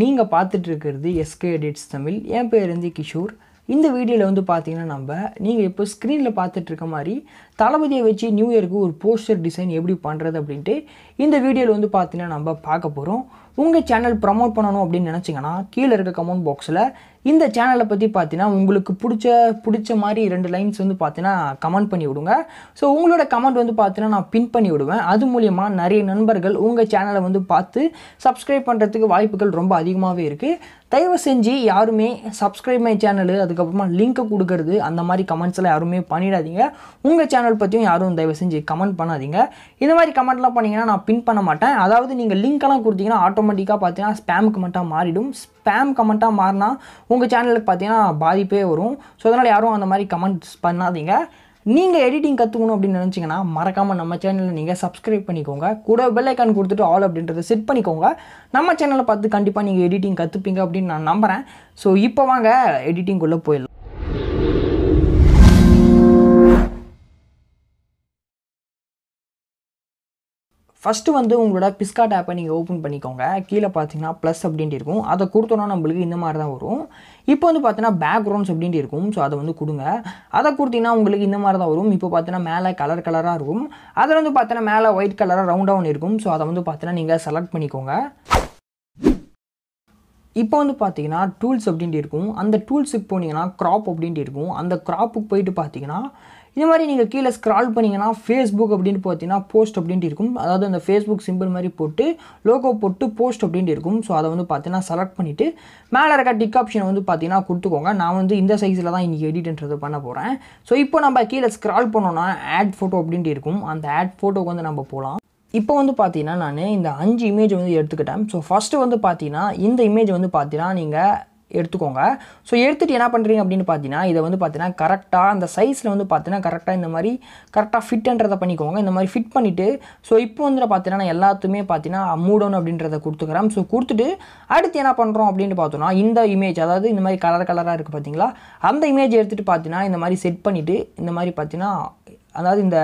நீங்கள் பார்த்துட்டு இருக்கிறது எஸ்கே எடிட்ஸ் தமிழ் என் பேர் இருந்து கிஷோர் இந்த வீடியோவில் வந்து பார்த்தீங்கன்னா நம்ம நீங்கள் இப்போ ஸ்க்ரீனில் பார்த்துட்டு இருக்க மாதிரி தளபதியை வச்சு நியூ இயருக்கு ஒரு போஸ்டர் டிசைன் எப்படி பண்ணுறது அப்படின்ட்டு இந்த வீடியோவில் வந்து பார்த்தீங்கன்னா நம்ம பார்க்க போகிறோம் உங்கள் சேனல் ப்ரமோட் பண்ணணும் அப்படின்னு நினச்சிங்கன்னா கீழே இருக்க கமெண்ட் பாக்ஸில் இந்த சேனலை பற்றி பார்த்தீங்கன்னா உங்களுக்கு பிடிச்ச பிடிச்ச மாதிரி ரெண்டு லைன்ஸ் வந்து பார்த்தீங்கன்னா கமெண்ட் பண்ணி விடுங்க ஸோ உங்களோட கமெண்ட் வந்து பார்த்தீங்கன்னா நான் பின் பண்ணி விடுவேன் அது மூலிமா நிறைய நண்பர்கள் உங்கள் சேனலை வந்து பார்த்து சப்ஸ்கிரைப் பண்ணுறதுக்கு வாய்ப்புகள் ரொம்ப அதிகமாகவே இருக்குது தயவு செஞ்சு யாருமே சப்ஸ்கிரைப் மை சேனலு அதுக்கப்புறமா லிங்க்கை கொடுக்கறது அந்த மாதிரி கமெண்ட்ஸ்லாம் யாருமே பண்ணிடாதீங்க உங்கள் சேனல் பற்றியும் யாரும் தயவு செஞ்சு கமெண்ட் பண்ணாதீங்க இந்த மாதிரி கமெண்ட்லாம் பண்ணிங்கன்னா நான் பின் பண்ண மாட்டேன் அதாவது நீங்கள் லிங்க்கெல்லாம் கொடுத்தீங்கன்னா ஆட்டோ ஆட்டோமேட்டிக்காக பார்த்தீங்கன்னா ஸ்பேம் கமெண்ட்டாக மாறிடும் ஸ்பேம் கமெண்ட்டாக மாறினா உங்கள் சேனலுக்கு பார்த்தீங்கன்னா பாதிப்பே வரும் ஸோ அதனால் யாரும் அந்த மாதிரி கமெண்ட்ஸ் பண்ணாதீங்க நீங்கள் எடிட்டிங் கற்றுக்கணும் அப்படின்னு நினச்சிங்கன்னா மறக்காமல் நம்ம சேனலில் நீங்கள் சப்ஸ்கிரைப் பண்ணிக்கோங்க கூட பெல்லைக்கான் கொடுத்துட்டு ஆல் அப்படின்றத செட் பண்ணிக்கோங்க நம்ம சேனலை பார்த்து கண்டிப்பாக நீங்கள் எடிட்டிங் கற்றுப்பீங்க அப்படின்னு நான் நம்புகிறேன் ஸோ இப்போ வாங்க எடிட்டிங்குள்ளே போயிடலாம் ஃபஸ்ட்டு வந்து உங்களோட பிஸ்காட் ஆப்பை நீங்கள் ஓப்பன் பண்ணிக்கோங்க கீழே பார்த்தீங்கன்னா ப்ளஸ் அப்படின்ட்டு இருக்கும் அதை கொடுத்தோன்னா நம்மளுக்கு இந்த மாதிரி தான் வரும் இப்போ வந்து பார்த்தீங்கன்னா பேக்ரவுண்ட்ஸ் அப்படின்ட்டு இருக்கும் ஸோ அதை வந்து கொடுங்க அதை கொடுத்தீங்கன்னா உங்களுக்கு இந்த மாதிரி தான் வரும் இப்போ பார்த்தீங்கன்னா மேலே கலர் கலராக இருக்கும் அதில் வந்து பார்த்தீங்கன்னா மேலே ஒயிட் கலராக ரவுண்டாக ஒன்று இருக்கும் ஸோ அதை வந்து பார்த்தீங்கன்னா நீங்கள் செலக்ட் பண்ணிக்கோங்க இப்போ வந்து பார்த்தீங்கன்னா டூல்ஸ் அப்படின்ட்டு இருக்கும் அந்த டூல்ஸுக்கு போனீங்கன்னா க்ராப் அப்படின்ட்டு இருக்கும் அந்த க்ராப்புக்கு போயிட்டு பார்த்தீங்கன்னா இது மாதிரி நீங்கள் கீழே ஸ்க்ரால் பண்ணிங்கன்னா ஃபேஸ்புக் அப்படின்னு பார்த்தீங்கன்னா போஸ்ட் அப்படின்ட்டு இருக்கும் அதாவது அந்த ஃபேஸ்புக் சிம்பிள் மாதிரி போட்டு லோகோ போட்டு போஸ்ட் அப்படின்ட்டு இருக்கும் ஸோ அதை வந்து பார்த்தீங்கன்னா செலக்ட் பண்ணிவிட்டு மேலே இருக்க டிக் ஆப்ஷன் வந்து பார்த்தீங்கன்னா கொடுத்துக்கோங்க நான் வந்து இந்த சைஸில் தான் இன்றைக்கி எடிட்ன்றது பண்ண போகிறேன் ஸோ இப்போ நம்ம கீழே ஸ்க்ரால் பண்ணோன்னா ஆட் ஃபோட்டோ அப்படின்ட்டு இருக்கும் அந்த ஆட் ஃபோட்டோக்கு வந்து நம்ம போகலாம் இப்போ வந்து பார்த்தீங்கன்னா நான் இந்த அஞ்சு இமேஜ் வந்து எடுத்துக்கிட்டேன் ஸோ ஃபஸ்ட்டு வந்து பார்த்தீங்கன்னா இந்த இமேஜ் வந்து பார்த்தீங்கன்னா நீங்கள் எடுத்துக்கோங்க ஸோ எடுத்துகிட்டு என்ன பண்ணுறீங்க அப்படின்னு பார்த்தீங்கன்னா இதை வந்து பார்த்தீங்கன்னா கரெக்டாக அந்த சைஸில் வந்து பார்த்தீங்கன்னா கரெக்டாக இந்த மாதிரி கரெக்டாக ஃபிட்ன்றதை பண்ணிக்கோங்க இந்த மாதிரி ஃபிட் பண்ணிவிட்டு ஸோ இப்போ வந்து பார்த்தீங்கன்னா நான் எல்லாத்துமே பார்த்தீங்கன்னா மூடணும் அப்படின்றத கொடுத்துக்கிறேன் ஸோ கொடுத்துட்டு அடுத்து என்ன பண்ணுறோம் அப்படின்னு பார்த்தோம்னா இந்த இமேஜ் அதாவது இந்த மாதிரி கலர் கலராக இருக்குது பார்த்தீங்களா அந்த இமேஜ் எடுத்துகிட்டு பார்த்தீங்கன்னா இந்த மாதிரி செட் பண்ணிவிட்டு இந்த மாதிரி பார்த்தீங்கன்னா அதாவது இந்த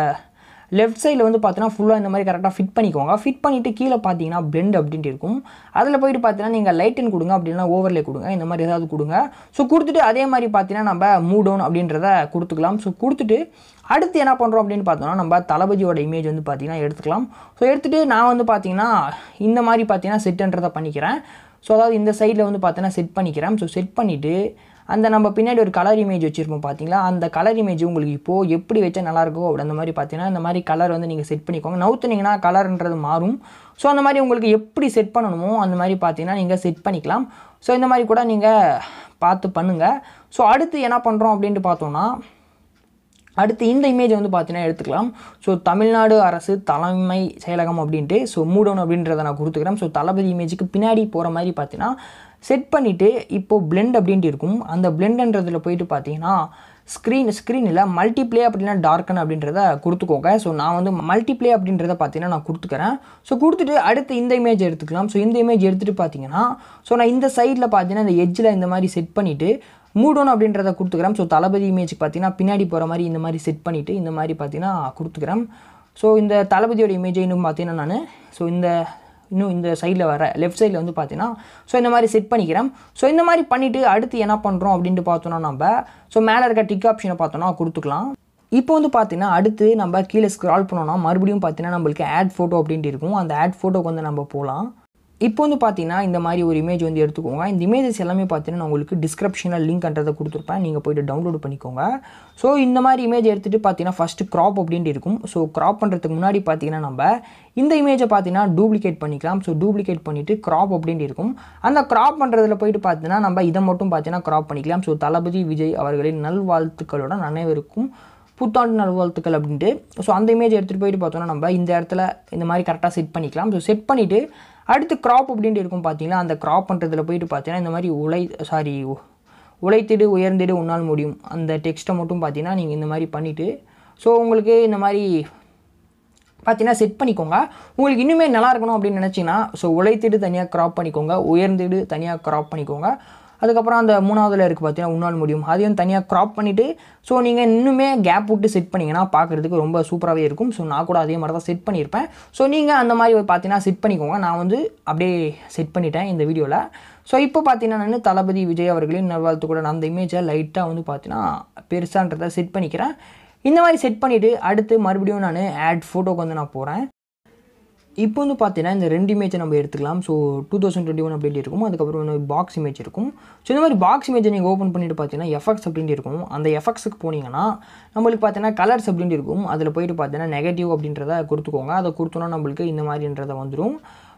லெஃப்ட் சைடில் வந்து பார்த்தீங்கன்னா ஃபுல்லாக இந்த மாதிரி கரெக்டாக ஃபிட் பண்ணிக்கோங்க ஃபிட் பண்ணிவிட்டு கீழே பார்த்தீங்கன்னா பிளெண்ட் அப்படின்ட்டு இருக்கும் அதில் போயிட்டு பார்த்தீங்கன்னா நீங்கள் லைட்டன் கொடுங்க அப்படின்னா ஓவர்லே கொடுங்க இந்த மாதிரி ஏதாவது கொடுங்க ஸோ கொடுத்துட்டு அதே மாதிரி பார்த்தீங்கன்னா நம்ம மூடவுன் அப்படின்றத கொடுத்துக்கலாம் ஸோ கொடுத்துட்டு அடுத்து என்ன பண்ணுறோம் அப்படின்னு பார்த்தோம்னா நம்ம தளபதியோட இமேஜ் வந்து பார்த்திங்கன்னா எடுத்துக்கலாம் ஸோ எடுத்துகிட்டு நான் வந்து பார்த்திங்கன்னா இந்த மாதிரி பார்த்தீங்கன்னா செட்டுன்றதை பண்ணிக்கிறேன் ஸோ அதாவது இந்த சைடில் வந்து பார்த்தீங்கன்னா செட் பண்ணிக்கிறேன் ஸோ செட் பண்ணிவிட்டு அந்த நம்ம பின்னாடி ஒரு கலர் இமேஜ் வச்சுருப்போம் பார்த்தீங்களா அந்த கலர் இமேஜ் உங்களுக்கு இப்போது எப்படி வச்சா நல்லாயிருக்கும் அப்படி அந்த மாதிரி பார்த்தீங்கன்னா இந்த மாதிரி கலர் வந்து நீங்கள் செட் பண்ணிக்கோங்க நவுத்துனீங்கன்னா கலர்ன்றது மாறும் ஸோ அந்த மாதிரி உங்களுக்கு எப்படி செட் பண்ணணுமோ அந்த மாதிரி பார்த்தீங்கன்னா நீங்கள் செட் பண்ணிக்கலாம் ஸோ இந்த மாதிரி கூட நீங்கள் பார்த்து பண்ணுங்கள் ஸோ அடுத்து என்ன பண்ணுறோம் அப்படின்ட்டு பார்த்தோன்னா அடுத்து இந்த இமேஜ் வந்து பார்த்தீங்கன்னா எடுத்துக்கலாம் ஸோ தமிழ்நாடு அரசு தலைமை செயலகம் அப்படின்ட்டு ஸோ மூடணும் அப்படின்றத நான் கொடுத்துக்கிறேன் ஸோ தளபதி இமேஜுக்கு பின்னாடி போகிற மாதிரி பார்த்தீங்கன்னா செட் பண்ணிவிட்டு இப்போது பிளெண்ட் அப்படின்ட்டு இருக்கும் அந்த பிளெண்டுன்றதில் போயிட்டு பார்த்தீங்கன்னா ஸ்க்ரீன் ஸ்க்ரீனில் மல்டிப்ளே அப்படின்னா டார்க்கன் அப்படின்றத கொடுத்துக்கோங்க ஸோ நான் வந்து மல்டிப்ளே அப்படின்றத பார்த்தீங்கன்னா நான் கொடுத்துக்கிறேன் ஸோ கொடுத்துட்டு அடுத்து இந்த இமேஜ் எடுத்துக்கலாம் ஸோ இந்த இமேஜ் எடுத்துகிட்டு பார்த்தீங்கன்னா ஸோ நான் இந்த சைடில் பார்த்தீங்கன்னா இந்த எஜ்ஜில் இந்த மாதிரி செட் பண்ணிவிட்டு மூடோன் அப்படின்றத கொடுத்துக்கிறேன் ஸோ தளபதி இமேஜ் பார்த்தீங்கன்னா பின்னாடி போகிற மாதிரி இந்த மாதிரி செட் பண்ணிவிட்டு இந்த மாதிரி பார்த்தீங்கன்னா கொடுத்துக்கிறேன் ஸோ இந்த தளபதியோட இமேஜை இன்னும் பார்த்தீங்கன்னா நான் ஸோ இந்த இன்னும் இந்த சைடில் வர லெஃப்ட் சைடில் வந்து பார்த்தீங்கன்னா ஸோ இந்த மாதிரி செட் பண்ணிக்கிறேன் ஸோ இந்த மாதிரி பண்ணிவிட்டு அடுத்து என்ன பண்ணுறோம் அப்படின்ட்டு பார்த்தோன்னா நம்ம ஸோ மேலே இருக்க டிக் ஆப்ஷனை பார்த்தோன்னா கொடுத்துக்கலாம் இப்போ வந்து பார்த்தீங்கன்னா அடுத்து நம்ம கீழே ஸ்க்ரால் பண்ணோன்னா மறுபடியும் பார்த்தீங்கன்னா நம்மளுக்கு ஆட் ஃபோட்டோ அப்படின்ட்டு இருக்கும் அந்த ஆட் ஃபோட்டோக்கு வந்து நம்ம போகலாம் இப்போ வந்து பார்த்தீங்கன்னா இந்த மாதிரி ஒரு இமேஜ் வந்து எடுத்துக்கோங்க இந்த இமேஜஸ் எல்லாமே பார்த்தீங்கன்னா நான் உங்களுக்கு டிஸ்கிரிப்ஷனில் லிங்க் அன்றதை கொடுத்துருப்பேன் நீங்கள் போய்ட்டு டவுன்லோட் பண்ணிக்கோங்க ஸோ இந்த மாதிரி இமேஜ் எடுத்துகிட்டு பார்த்தீங்கன்னா ஃபஸ்ட்டு க்ராப் அப்படின்ட்டு இருக்கும் ஸோ க்ராப் பண்ணுறதுக்கு முன்னாடி பார்த்தீங்கன்னா நம்ம இந்த இமேஜை பார்த்தீங்கன்னா டூப்ளிகேட் பண்ணிக்கலாம் ஸோ டூப்ளிகேட் பண்ணிவிட்டு க்ராப் அப்படின்ட்டு இருக்கும் அந்த க்ராப் பண்ணுறதுல போய்ட்டு பார்த்தீங்கன்னா நம்ம இதை மட்டும் பார்த்தீங்கன்னா க்ராப் பண்ணிக்கலாம் ஸோ தளபதி விஜய் அவர்களின் நல்வாழ்த்துக்களோட அனைவருக்கும் புத்தாண்டு நல்வாழ்த்துக்கள் அப்படின்ட்டு ஸோ அந்த இமேஜ் எடுத்துகிட்டு போயிட்டு பார்த்தோன்னா நம்ம இந்த இடத்துல இந்த மாதிரி கரெக்டாக செட் பண்ணிக்கலாம் ஸோ செட் பண்ணிவிட்டு அடுத்து க்ராப் அப்படின்ட்டு இருக்கும் பார்த்தீங்கன்னா அந்த க்ராப் பண்ணுறதுல போயிட்டு பார்த்தீங்கன்னா இந்த மாதிரி உழை சாரி உழைத்திடு உயர்ந்திடு உன்னால் முடியும் அந்த டெக்ஸ்ட்டை மட்டும் பார்த்தீங்கன்னா நீங்கள் இந்த மாதிரி பண்ணிவிட்டு ஸோ உங்களுக்கு இந்த மாதிரி பார்த்தீங்கன்னா செட் பண்ணிக்கோங்க உங்களுக்கு இன்னுமே நல்லா இருக்கணும் அப்படின்னு நினச்சிங்கன்னா ஸோ உழைத்திடு தனியாக க்ராப் பண்ணிக்கோங்க உயர்ந்திடு தனியாக க்ராப் பண்ணிக்கோங்க அதுக்கப்புறம் அந்த மூணாவதில் இருக்குது பார்த்தீங்கன்னா உன்னால் முடியும் அதையும் தனியாக க்ராப் பண்ணிவிட்டு ஸோ நீங்கள் இன்னுமே கேப் விட்டு செட் பண்ணிங்கன்னா பார்க்குறதுக்கு ரொம்ப சூப்பராகவே இருக்கும் ஸோ நான் கூட அதே மாதிரி தான் செட் பண்ணியிருப்பேன் ஸோ நீங்கள் அந்த மாதிரி பார்த்தீங்கன்னா செட் பண்ணிக்கோங்க நான் வந்து அப்படியே செட் பண்ணிட்டேன் இந்த வீடியோவில் ஸோ இப்போ பார்த்தீங்கன்னா நான் தளபதி விஜய் அவர்களின் நல்வாழ்த்து கூட நான் அந்த இமேஜை லைட்டாக வந்து பார்த்தீங்கன்னா பெருசான்றதை செட் பண்ணிக்கிறேன் இந்த மாதிரி செட் பண்ணிவிட்டு அடுத்து மறுபடியும் நான் ஆட் ஃபோட்டோக்கு வந்து நான் போகிறேன் இப்போ வந்து பார்த்தீங்கன்னா இந்த ரெண்டு இமேஜை நம்ம எடுத்துக்கலாம் so two thousand twenty one அப்படின்ட்டு இருக்கும் அதுக்கப்புறம் வந்து பாக்ஸ் இமேஜ் இருக்கும் ஸோ இந்த மாதிரி பாக்ஸ் இமேஜை நீங்கள் ஓப்பன் பண்ணிட்டு பார்த்தீங்கன்னா எஃபெக்ட்ஸ் அப்படின்ட்டு இருக்கும் அந்த எஃபெக்ட்ஸுக்கு போனீங்கன்னா நம்மளுக்கு பார்த்தீங்கன்னா கலர்ஸ் அப்படின்ட்டு இருக்கும் அதில் போயிட்டு பார்த்தீங்கன்னா நெகட்டிவ் அப்படின்றத கொடுத்துக்கோங்க அதை கொடுத்தோன்னா நம்மளுக்கு இந்த மாதிரின்றத வந்துடும்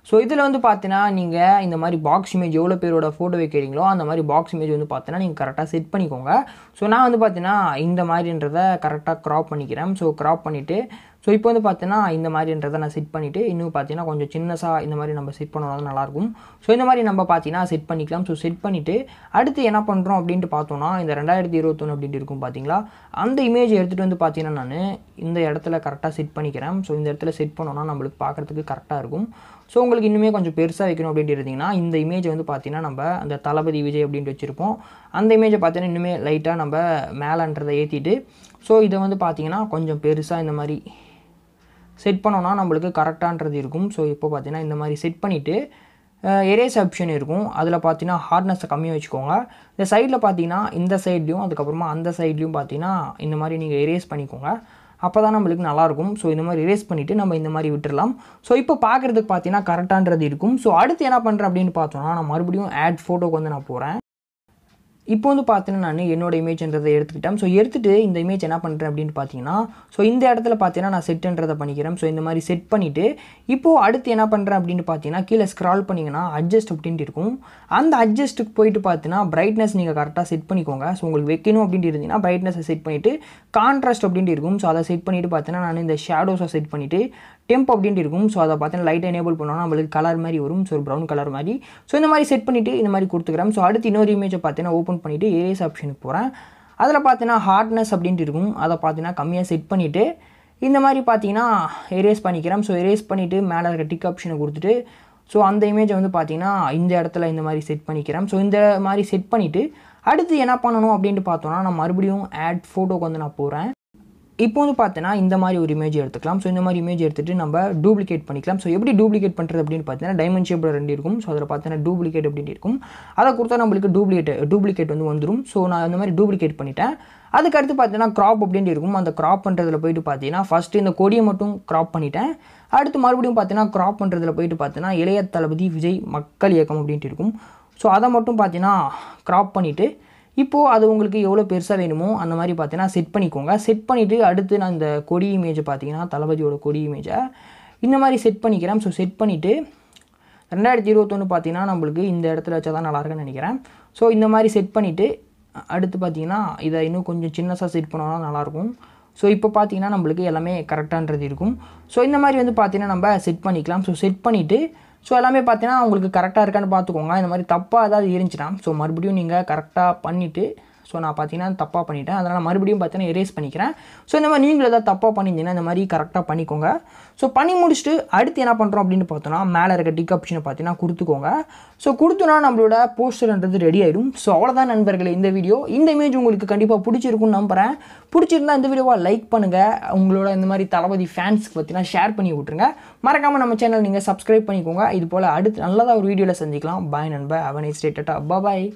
ஸோ இதில் வந்து பார்த்தீங்கன்னா நீங்கள் இந்த மாதிரி பாக்ஸ் இமேஜ் எவ்வளோ பேரோட ஃபோட்டோ வைக்கிறீங்களோ அந்த மாதிரி பாக்ஸ் இமேஜ் வந்து பார்த்தீங்கன்னா நீங்கள் கரெக்டாக செட் பண்ணிக்கோங்க ஸோ நான் வந்து பார்த்தீங்கன்னா இந்த மாதிரின்றத கரெக்டாக க்ராப் பண்ணிக்கிறேன் ஸோ க்ராப் பண்ணிவிட்டு ஸோ இப்போ வந்து பார்த்தீங்கன்னா இந்த மாதிரின்றதை நான் செட் பண்ணிவிட்டு இன்னும் பார்த்தீங்கன்னா கொஞ்சம் சின்னசாக இந்த மாதிரி நம்ம செட் பண்ணால் நல்லாயிருக்கும் ஸோ இந்த மாதிரி நம்ம பார்த்தீங்கன்னா செட் பண்ணிக்கலாம் ஸோ செட் பண்ணிவிட்டு அடுத்து என்ன பண்ணுறோம் அப்படின்ட்டு பார்த்தோன்னா இந்த ரெண்டாயிரத்தி இருபத்தொன்று அப்படின்ட்டு இருக்கும் பார்த்தீங்களா அந்த இமேஜ் எடுத்துகிட்டு வந்து பார்த்தீங்கன்னா நான் இந்த இடத்துல கரெக்டாக செட் பண்ணிக்கிறேன் ஸோ இந்த இடத்துல செட் பண்ணோன்னா நம்மளுக்கு பார்க்குறதுக்கு கரெக்டாக இருக்கும் ஸோ உங்களுக்கு இன்னுமே கொஞ்சம் பெருசாக வைக்கணும் அப்படின்ட்டு இருந்தீங்கன்னா இந்த இமேஜ் வந்து பார்த்தீங்கன்னா நம்ம அந்த தளபதி விஜய் அப்படின்ட்டு வச்சுருப்போம் அந்த இமேஜை பார்த்தீங்கன்னா இன்னுமே லைட்டாக நம்ம மேலன்றதை ஏற்றிட்டு ஸோ இதை வந்து பார்த்தீங்கன்னா கொஞ்சம் பெருசாக இந்த மாதிரி செட் பண்ணோன்னா நம்மளுக்கு கரெக்டான்றது இருக்கும் ஸோ இப்போ பார்த்தீங்கன்னா இந்த மாதிரி செட் பண்ணிவிட்டு எரேஸ் ஆப்ஷன் இருக்கும் அதில் பார்த்தீங்கன்னா ஹார்ட்னஸை கம்மியாக வச்சுக்கோங்க இந்த சைடில் பார்த்தீங்கன்னா இந்த சைட்லேயும் அதுக்கப்புறமா அந்த சைட்லேயும் பார்த்தீங்கன்னா இந்த மாதிரி நீங்கள் எரேஸ் பண்ணிக்கோங்க அப்போ தான் நம்மளுக்கு நல்லாயிருக்கும் ஸோ இந்த மாதிரி எரேஸ் பண்ணிவிட்டு நம்ம இந்த மாதிரி விட்டுடலாம் ஸோ இப்போ பார்க்குறதுக்கு பார்த்தீங்கன்னா கரெக்டான்றது இருக்கும் ஸோ அடுத்து என்ன பண்ணுறேன் அப்படின்னு பார்த்தோன்னா நான் மறுபடியும் ஆட் ஃபோட்டோக்கு வந்து நான் போகிறேன் இப்போ வந்து பார்த்தீங்கன்னா நான் என்னோட இமேஜ்ன்றதை எடுத்துக்கிட்டேன் ஸோ எடுத்துகிட்டு இந்த இமேஜ் என்ன பண்ணுறேன் அப்படின்னு பார்த்தீங்கன்னா ஸோ இந்த இடத்துல பார்த்தீங்கன்னா நான் செட்டுன்றதை பண்ணிக்கிறேன் ஸோ இந்த மாதிரி செட் பண்ணிவிட்டு இப்போது அடுத்து என்ன பண்ணுறேன் அப்படின்னு பார்த்தீங்கன்னா கீழே ஸ்க்ரால் பண்ணிங்கன்னா அட்ஜஸ்ட் அப்படின்ட்டு இருக்கும் அந்த அட்ஜஸ்ட்டுக்கு போயிட்டு பார்த்தீங்கன்னா பிரைட்னஸ் நீங்கள் கரெக்டாக செட் பண்ணிக்கோங்க ஸோ உங்களுக்கு வைக்கணும் அப்படின்ட்டு இருந்தீங்கன்னா பிரைட்னஸை செட் பண்ணிவிட்டு கான்ட்ராஸ்ட் அப்படின்ட்டு இருக்கும் ஸோ அதை செட் பண்ணிவிட்டு பார்த்தீங்கன்னா நான் இந்த ஷேடோஸை செட் பண்ணிவிட்டு டெம்ப் அப்படின்ட்டு இருக்கும் ஸோ அதை பார்த்தீங்கன்னா லைட் எனேபிள் பண்ணோம்னா நம்மளுக்கு கலர் மாதிரி வரும் ஸோ ப்ரௌன் கலர் மாதிரி ஸோ இந்த மாதிரி செட் பண்ணிவிட்டு இந்த மாதிரி கொடுத்துக்கிறேன் ஸோ அடுத்து இன்னொரு இமேஜை பார்த்தீங்கன்னா ஓப்பன் பண்ணிவிட்டு ஏரியஸ் ஆப்ஷனுக்கு போகிறேன் அதில் பார்த்தீங்கன்னா ஹார்ட்னஸ் அப்படின்ட்டு இருக்கும் அதை பார்த்தீங்கன்னா கம்மியாக செட் பண்ணிவிட்டு இந்த மாதிரி பார்த்தீங்கன்னா எரேஸ் பண்ணிக்கிறேன் ஸோ எரேஸ் பண்ணிவிட்டு மேலே இருக்க டிக் ஆப்ஷனை கொடுத்துட்டு ஸோ அந்த இமேஜை வந்து பார்த்தீங்கன்னா இந்த இடத்துல இந்த மாதிரி செட் பண்ணிக்கிறேன் ஸோ இந்த மாதிரி செட் பண்ணிவிட்டு அடுத்து என்ன பண்ணணும் அப்படின்ட்டு பார்த்தோன்னா நான் மறுபடியும் ஆட் ஃபோட்டோக்கு வந்து நான் போகிறேன் இப்போ வந்து பார்த்தீங்கன்னா இந்த மாதிரி ஒரு இமேஜ் எடுத்துக்கலாம் ஸோ இந்த மாதிரி இமேஜ் எடுத்துகிட்டு நம்ம டூப்ளிகேட் பண்ணிக்கலாம் ஸோ எப்படி டூப்ளிகேட் பண்ணுறது அப்படின்னு பார்த்தீங்கன்னா டைமென்ஷன் ரெண்டு இருக்கும் ஸோ அதில் பார்த்தீங்கன்னா டூப்ளிகேட் அப்படின்னு இருக்கும் அதை கொடுத்தா நம்மளுக்கு டூப்ளிகேட் டூப்ளிகேட் வந்து வந்துடும் ஸோ நான் இந்த மாதிரி டூப்ளிகேட் பண்ணிட்டேன் அதுக்கடுத்து பார்த்தீங்கன்னா க்ராப் அப்படின்னு இருக்கும் அந்த க்ராப் பண்ணுறதுல போயிட்டு பார்த்தீங்கன்னா ஃபஸ்ட்டு இந்த கொடியை மட்டும் க்ராப் பண்ணிட்டேன் அடுத்து மறுபடியும் பார்த்தீங்கன்னா க்ராப் பண்ணுறதுல போயிட்டு பார்த்தீங்கன்னா இளைய தளபதி விஜய் மக்கள் இயக்கம் அப்படின்ட்டு இருக்கும் ஸோ அதை மட்டும் பார்த்தீங்கன்னா க்ராப் பண்ணிவிட்டு இப்போது அது உங்களுக்கு எவ்வளோ பெருசாக வேணுமோ அந்த மாதிரி பார்த்தீங்கன்னா செட் பண்ணிக்கோங்க செட் பண்ணிவிட்டு அடுத்து நான் இந்த கொடி இமேஜை பார்த்தீங்கன்னா தளபதியோட கொடி இமேஜை இந்த மாதிரி செட் பண்ணிக்கிறேன் ஸோ செட் பண்ணிவிட்டு ரெண்டாயிரத்தி இருபத்தொன்று பார்த்தீங்கன்னா நம்மளுக்கு இந்த இடத்துல வச்சால் தான் நல்லாயிருக்குன்னு நினைக்கிறேன் ஸோ இந்த மாதிரி செட் பண்ணிவிட்டு அடுத்து பார்த்திங்கன்னா இதை இன்னும் கொஞ்சம் சின்னஸாக செட் பண்ணாலும் நல்லாயிருக்கும் ஸோ இப்போ பார்த்தீங்கன்னா நம்மளுக்கு எல்லாமே கரெக்டான்றது இருக்கும் ஸோ இந்த மாதிரி வந்து பார்த்திங்கன்னா நம்ம செட் பண்ணிக்கலாம் ஸோ செட் பண்ணிவிட்டு ஸோ எல்லாமே பார்த்தீங்கன்னா உங்களுக்கு கரெக்டாக இருக்கான்னு பார்த்துக்கோங்க இந்த மாதிரி தப்பாக ஏதாவது இருந்துச்சுன்னா ஸோ மறுபடியும் நீங்கள் கரெக்டாக பண்ணிவிட்டு ஸோ நான் பார்த்தீங்கன்னா தப்பாக பண்ணிட்டேன் அதனால் மறுபடியும் பார்த்தீங்கன்னா எரேஸ் பண்ணிக்கிறேன் ஸோ இந்த மாதிரி நீங்கள் ஏதாவது தப்பாக பண்ணியிருந்தீங்கன்னா இந்த மாதிரி கரெக்டாக பண்ணிக்கோங்க ஸோ பண்ணி முடிச்சுட்டு அடுத்து என்ன பண்ணுறோம் அப்படின்னு பார்த்தோன்னா மேலே இருக்க டிக் ஆப்ஷனை பார்த்தீங்கன்னா கொடுத்துக்கோங்க ஸோ கொடுத்தோன்னா நம்மளோட போஸ்டர்ன்றது ரெடி ஆயிடும் ஸோ அவ்வளோதான் நண்பர்களே இந்த வீடியோ இந்த இமேஜ் உங்களுக்கு கண்டிப்பாக பிடிச்சிருக்குன்னு நம்புகிறேன் பிடிச்சிருந்தா இந்த வீடியோவாக லைக் பண்ணுங்கள் உங்களோட இந்த மாதிரி தளபதி ஃபேன்ஸ்க்கு பார்த்தீங்கன்னா ஷேர் பண்ணி விட்ருங்க மறக்காமல் நம்ம சேனல் நீங்கள் சப்ஸ்கிரைப் பண்ணிக்கோங்க இது போல் அடுத்து நல்லதாக ஒரு வீடியோவில் சந்திக்கலாம் பாய் நண்பா அவனை ஸ்டேட்டா பாய்